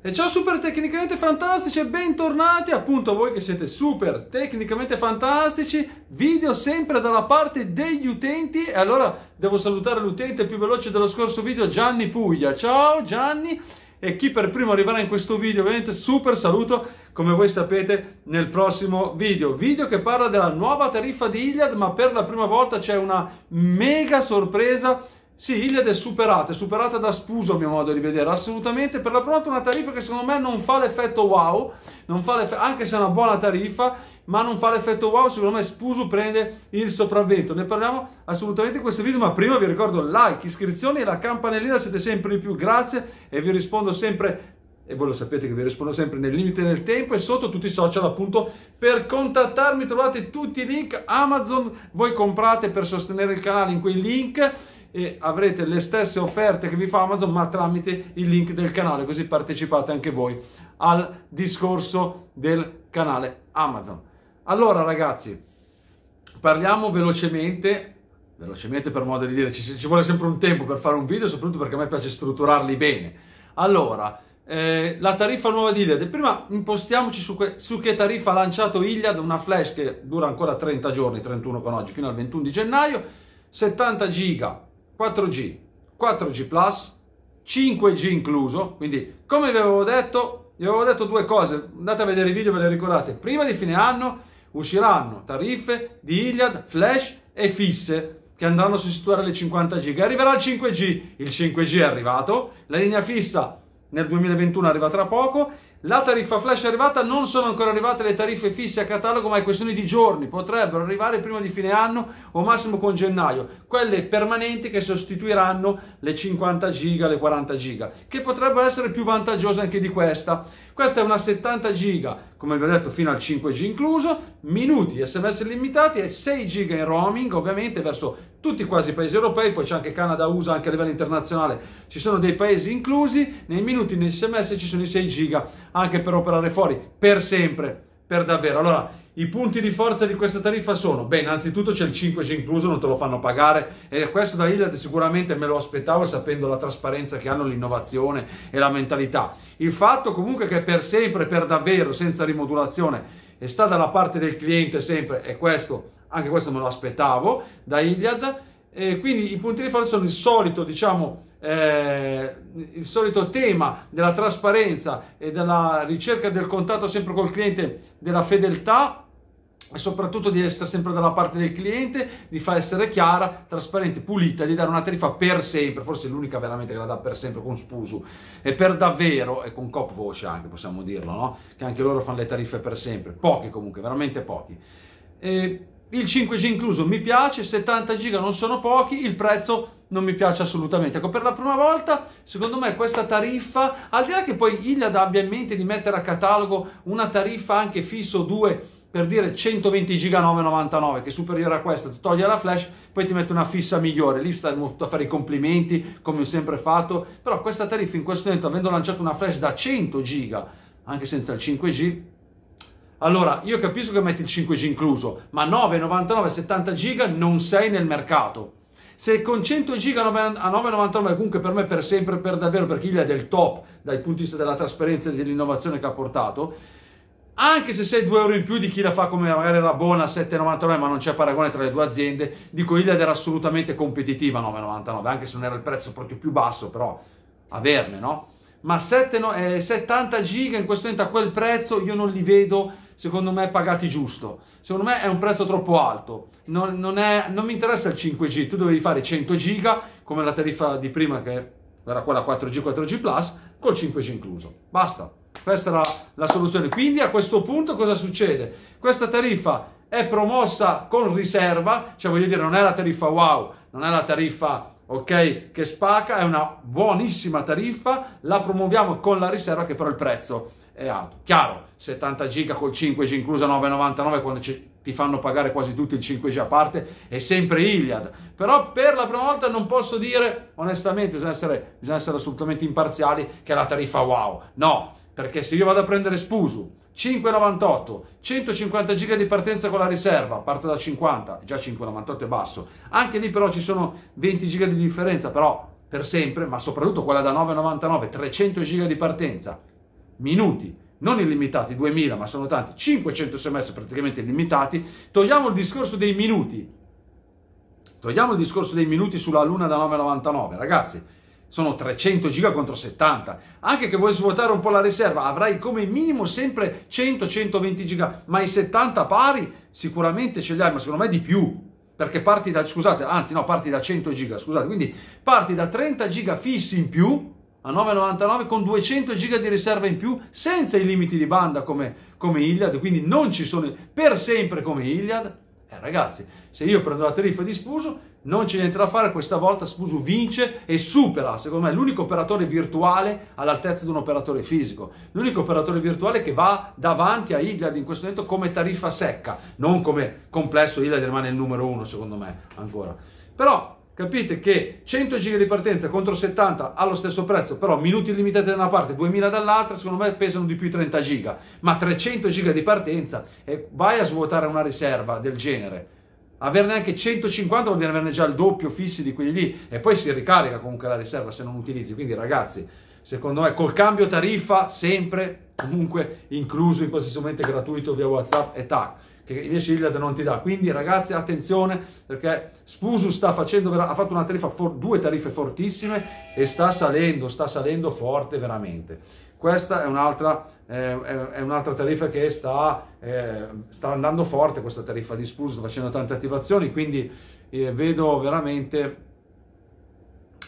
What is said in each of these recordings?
E ciao super tecnicamente fantastici e bentornati appunto a voi che siete super tecnicamente fantastici, video sempre dalla parte degli utenti e allora devo salutare l'utente più veloce dello scorso video Gianni Puglia, ciao Gianni e chi per primo arriverà in questo video ovviamente super saluto come voi sapete nel prossimo video video che parla della nuova tariffa di Iliad ma per la prima volta c'è una mega sorpresa sì, Iliad è superata, è superata da Spuso a mio modo di vedere, assolutamente. Per la pronta una tariffa che secondo me non fa l'effetto wow, fa anche se è una buona tariffa, ma non fa l'effetto wow, secondo me Spuso prende il sopravvento. Ne parliamo assolutamente in questo video, ma prima vi ricordo like, iscrizioni e la campanellina, siete sempre di più, grazie e vi rispondo sempre e voi lo sapete che vi rispondo sempre nel limite del tempo e sotto tutti i social appunto per contattarmi trovate tutti i link Amazon voi comprate per sostenere il canale in quei link e avrete le stesse offerte che vi fa Amazon ma tramite il link del canale così partecipate anche voi al discorso del canale Amazon. Allora ragazzi, parliamo velocemente, velocemente per modo di dire, ci, ci vuole sempre un tempo per fare un video, soprattutto perché a me piace strutturarli bene. Allora, eh, la tariffa nuova di Iliad. Prima impostiamoci su, que- su, che tariffa ha lanciato Iliad, una flash che dura ancora 30 giorni, 31 con oggi, fino al 21 di gennaio, 70 giga 4G, 4G Plus, 5G incluso, quindi come vi avevo detto, vi avevo detto due cose, andate a vedere i video, ve le ricordate, prima di fine anno usciranno tariffe di Iliad, flash e fisse che andranno a sostituire le 50 giga. Arriverà il 5G, il 5G è arrivato, la linea fissa nel 2021 arriva tra poco la tariffa flash è arrivata, non sono ancora arrivate le tariffe fisse a catalogo, ma è questione di giorni, potrebbero arrivare prima di fine anno o massimo con gennaio, quelle permanenti che sostituiranno le 50 giga, le 40 giga, che potrebbero essere più vantaggiose anche di questa. Questa è una 70 giga, come vi ho detto, fino al 5G incluso, minuti, sms limitati e 6 giga in roaming, ovviamente verso tutti quasi i paesi europei, poi c'è anche Canada, USA, anche a livello internazionale ci sono dei paesi inclusi, nei minuti, nei sms ci sono i 6 giga anche per operare fuori, per sempre per davvero. Allora, i punti di forza di questa tariffa sono, beh, innanzitutto c'è il 5G incluso, non te lo fanno pagare e questo da Iliad sicuramente me lo aspettavo sapendo la trasparenza che hanno l'innovazione e la mentalità. Il fatto comunque che per sempre, per davvero, senza rimodulazione, e sta dalla parte del cliente sempre, e questo, anche questo me lo aspettavo da Iliad, e quindi i punti di forza sono il solito, diciamo, eh, il solito tema della trasparenza e della ricerca del contatto sempre col cliente, della fedeltà e soprattutto di essere sempre dalla parte del cliente, di far essere chiara, trasparente, pulita, di dare una tariffa per sempre, forse l'unica veramente che la dà per sempre con Spusu e per davvero e con Cop Voce anche possiamo dirlo, no? Che anche loro fanno le tariffe per sempre, pochi comunque, veramente pochi. E il 5G incluso mi piace, 70 giga non sono pochi, il prezzo non mi piace assolutamente. Ecco, per la prima volta, secondo me, questa tariffa, al di là che poi Iliad abbia in mente di mettere a catalogo una tariffa anche fisso 2 per dire 120 giga 9,99 che è superiore a questa, tu togli la flash, poi ti metti una fissa migliore, lì stai molto a fare i complimenti come ho sempre fatto, però questa tariffa in questo momento avendo lanciato una flash da 100 giga anche senza il 5G allora, io capisco che metti il 5G incluso, ma 9,99 70 giga non sei nel mercato. Se con 100 giga a 9,99 comunque per me per sempre, per davvero, per chi è del top dal punto di vista della trasparenza e dell'innovazione che ha portato, anche se sei 2 euro in più di chi la fa come magari Rabona a 7,99 ma non c'è paragone tra le due aziende, dico Iliad era assolutamente competitiva a 9,99, anche se non era il prezzo proprio più basso, però averne, no? Ma 7, eh, 70 giga in questo momento a quel prezzo io non li vedo secondo me pagati giusto. Secondo me è un prezzo troppo alto. Non, non, è, non mi interessa il 5G, tu dovevi fare 100 giga come la tariffa di prima che era quella 4G, 4G Plus, col 5G incluso. Basta. Questa era la soluzione. Quindi a questo punto cosa succede? Questa tariffa è promossa con riserva, cioè voglio dire non è la tariffa wow, non è la tariffa ok che spacca, è una buonissima tariffa, la promuoviamo con la riserva che però il prezzo è alto. Chiaro, 70 giga col 5G inclusa 9,99 quando ti fanno pagare quasi tutto il 5G a parte, è sempre Iliad. Però per la prima volta non posso dire, onestamente, bisogna essere, bisogna essere assolutamente imparziali, che è la tariffa wow. No, perché se io vado a prendere Spusu, 5,98, 150 giga di partenza con la riserva, parto da 50, già 5,98 è basso. Anche lì però ci sono 20 giga di differenza, però per sempre, ma soprattutto quella da 9,99, 300 giga di partenza minuti, non illimitati, 2000 ma sono tanti, 500 sms praticamente illimitati, togliamo il discorso dei minuti, togliamo il discorso dei minuti sulla luna da 9,99, ragazzi, sono 300 giga contro 70. Anche che vuoi svuotare un po' la riserva, avrai come minimo sempre 100-120 giga, ma i 70 pari sicuramente ce li hai, ma secondo me di più. Perché parti da, scusate, anzi no, parti da 100 giga, scusate, quindi parti da 30 giga fissi in più a 9,99 con 200 giga di riserva in più senza i limiti di banda come, come Iliad, quindi non ci sono per sempre come Iliad. Eh, ragazzi, se io prendo la tariffa di Spuso, non c'è niente da fare, questa volta Spuso vince e supera, secondo me, l'unico operatore virtuale all'altezza di un operatore fisico, l'unico operatore virtuale che va davanti a Iliad in questo momento come tariffa secca, non come complesso Iliad rimane il numero uno, secondo me, ancora. Però capite che 100 giga di partenza contro 70 allo stesso prezzo, però minuti illimitati da una parte, 2000 dall'altra, secondo me pesano di più 30 giga, ma 300 giga di partenza e eh, vai a svuotare una riserva del genere. Averne anche 150 vuol dire averne già il doppio fissi di quelli lì e poi si ricarica comunque la riserva se non utilizzi. Quindi ragazzi, secondo me col cambio tariffa sempre comunque incluso in qualsiasi momento gratuito via WhatsApp e tac che invece Iliad non ti dà. Quindi ragazzi attenzione perché Spusu sta facendo, ha fatto una tariffa, due tariffe fortissime e sta salendo, sta salendo forte veramente. Questa è un'altra, eh, è un'altra tariffa che sta, eh, sta, andando forte, questa tariffa di Spusu, sta facendo tante attivazioni, quindi eh, vedo veramente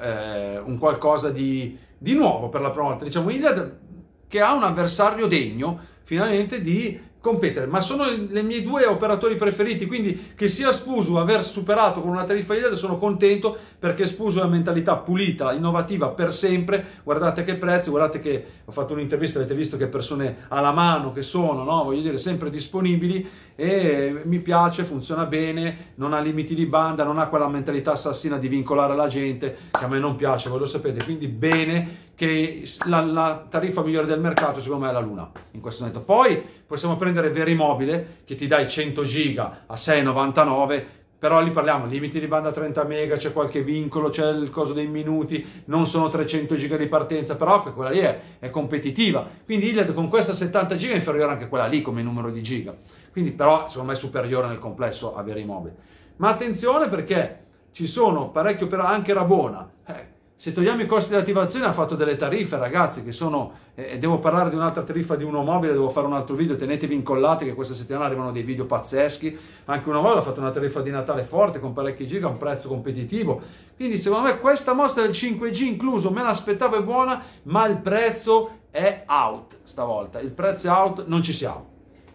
eh, un qualcosa di, di, nuovo per la prima volta. Diciamo Iliad che ha un avversario degno finalmente di competere, ma sono le mie due operatori preferiti, quindi che sia Spusu aver superato con una tariffa Ideal sono contento perché Spusu è una mentalità pulita, innovativa per sempre, guardate che prezzi, guardate che ho fatto un'intervista, avete visto che persone alla mano che sono, no? voglio dire, sempre disponibili e mi piace, funziona bene, non ha limiti di banda, non ha quella mentalità assassina di vincolare la gente che a me non piace, voi lo sapete, quindi bene che la, la, tariffa migliore del mercato secondo me è la Luna in questo momento. Poi possiamo prendere Verimobile che ti dai 100 giga a 6,99 però lì parliamo limiti di banda 30 mega, c'è qualche vincolo, c'è il coso dei minuti, non sono 300 giga di partenza, però quella lì è, è competitiva. Quindi Iliad con questa 70 giga è inferiore anche a quella lì come numero di giga. Quindi però secondo me è superiore nel complesso a Verimobile. Ma attenzione perché ci sono parecchio però anche Rabona, eh, se togliamo i costi di attivazione ha fatto delle tariffe ragazzi che sono, eh, eh, devo parlare di un'altra tariffa di uno mobile, devo fare un altro video, tenetevi incollati che questa settimana arrivano dei video pazzeschi, anche uno mobile ha fatto una tariffa di Natale forte con parecchi giga, a un prezzo competitivo, quindi secondo me questa mostra del 5G incluso me l'aspettavo è buona, ma il prezzo è out stavolta, il prezzo è out, non ci siamo,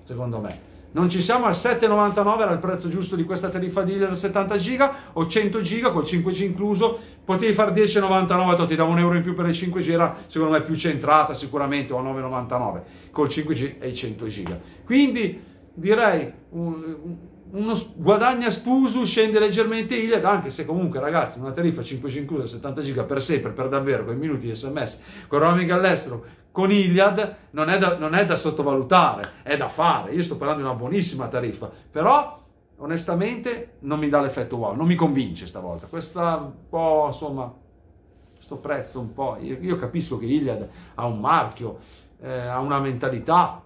secondo me. Non ci siamo, al 7,99 era il prezzo giusto di questa tariffa deal da 70 giga o 100 giga col 5G incluso, potevi fare 10,99, ti davo un euro in più per il 5G, era secondo me più centrata sicuramente, o a 9,99 col 5G e i 100 giga. Quindi direi un, uno guadagna spuso, scende leggermente Iliad, anche se comunque ragazzi una tariffa 5G inclusa 70 giga per sempre, per davvero, con i minuti di sms, con roaming all'estero, con Iliad non è, da, non è da sottovalutare, è da fare. Io sto parlando di una buonissima tariffa, però onestamente non mi dà l'effetto wow, non mi convince stavolta. Questa un po', insomma, sto prezzo un po'. Io, io capisco che Iliad ha un marchio, eh, ha una mentalità,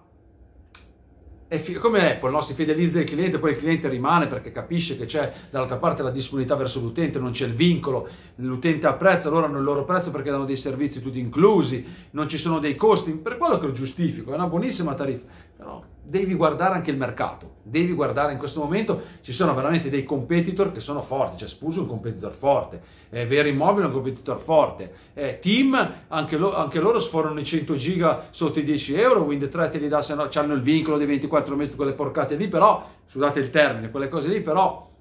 Fi- come Apple, no? si fidelizza il cliente, poi il cliente rimane perché capisce che c'è dall'altra parte la disponibilità verso l'utente, non c'è il vincolo, l'utente apprezza, loro hanno il loro prezzo perché danno dei servizi tutti inclusi, non ci sono dei costi, per quello che lo giustifico, è una buonissima tariffa, però devi guardare anche il mercato, devi guardare in questo momento, ci sono veramente dei competitor che sono forti, cioè Spuso è un competitor forte, eh, Vero Immobile è un competitor forte, eh, Team anche, lo, anche, loro sforano i 100 giga sotto i 10 euro, Wind 3 te li dà se no hanno il vincolo dei 24 mesi, quelle porcate lì, però, scusate il termine, quelle cose lì, però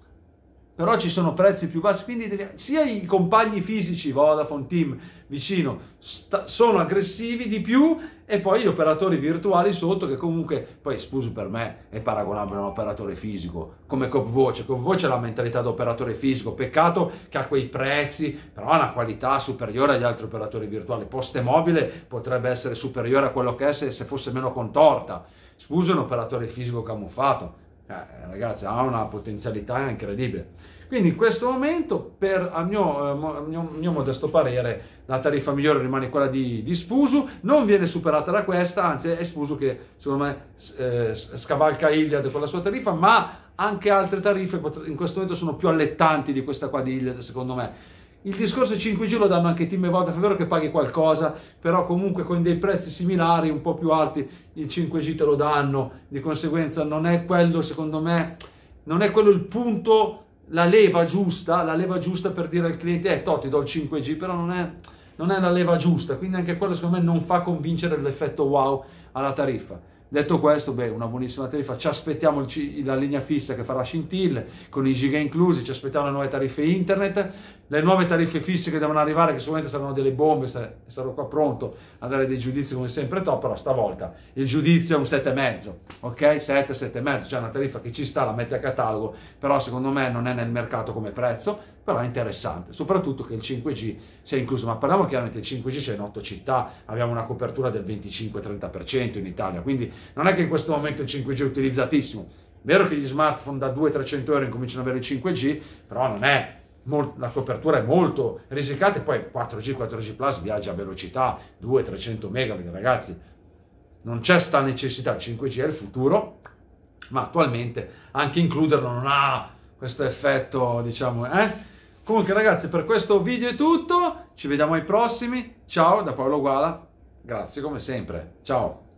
però ci sono prezzi più bassi, quindi devi... sia i compagni fisici, Vodafone, Team, vicino, sta... sono aggressivi di più e poi gli operatori virtuali sotto che comunque, poi scusi per me, è paragonabile a un operatore fisico, come Copvoce, Copvoce ha la mentalità da operatore fisico, peccato che ha quei prezzi, però ha una qualità superiore agli altri operatori virtuali, Poste Mobile potrebbe essere superiore a quello che è se, se fosse meno contorta, scusi un operatore fisico camuffato, eh, ragazzi, ha una potenzialità incredibile. Quindi in questo momento, per, a mio, eh, a mio, mio modesto parere, la tariffa migliore rimane quella di, di, Spusu, non viene superata da questa, anzi è Spusu che secondo me eh, scavalca Iliad con la sua tariffa, ma anche altre tariffe in questo momento sono più allettanti di questa qua di Iliad secondo me. Il discorso 5G lo danno anche team e volte, è vero che paghi qualcosa, però comunque con dei prezzi similari, un po' più alti, il 5G te lo danno, di conseguenza non è quello, secondo me, non è quello il punto, la leva giusta, la leva giusta per dire al cliente, eh, to, ti do il 5G, però non è, non è la leva giusta, quindi anche quello secondo me non fa convincere l'effetto wow alla tariffa. Detto questo, beh, una buonissima tariffa, ci aspettiamo il, la linea fissa che farà scintille, con i giga inclusi, ci aspettiamo le nuove tariffe internet, le nuove tariffe fisse che devono arrivare, che sicuramente saranno delle bombe, sarò qua pronto a dare dei giudizi come sempre top, però stavolta il giudizio è un 7,5, ok? 7, 7,5, cioè una tariffa che ci sta, la mette a catalogo, però secondo me non è nel mercato come prezzo, però è interessante, soprattutto che il 5G sia incluso, ma parliamo chiaramente del 5G c'è in 8 città, abbiamo una copertura del 25-30% in Italia, quindi non è che in questo momento il 5G è utilizzatissimo, è vero che gli smartphone da 2 300 euro incominciano ad avere il 5G, però non è la copertura è molto risicata e poi 4G, 4G Plus viaggia a velocità 2 300 megabit, ragazzi, non c'è sta necessità, il 5G è il futuro, ma attualmente anche includerlo non ha questo effetto, diciamo, eh? Comunque ragazzi per questo video è tutto, ci vediamo ai prossimi, ciao da Paolo Guala, grazie come sempre, ciao!